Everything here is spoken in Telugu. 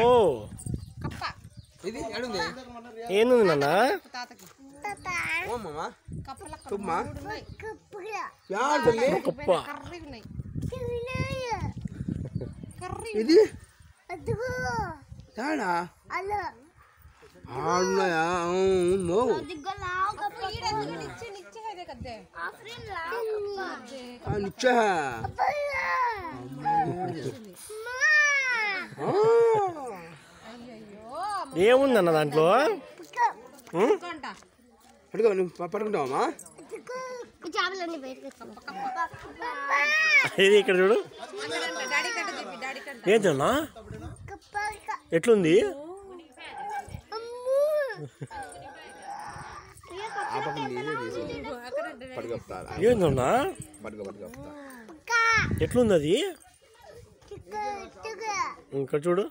ఓ ఇది ఎడుంది ఏనుంది నాన్న తుమ్మా కప్ప ఇది తేడా ఆడున్నాయా అవును నిచ్చే ఏముందన్న దాంట్లో పడుకో నువ్వు పడుకుంటావమ్మా ఇది ఇక్కడ చూడు ఏం చూడనా ఎట్లుంది ఏందన్నా ఎట్లుంది అది ఇంకా చూడు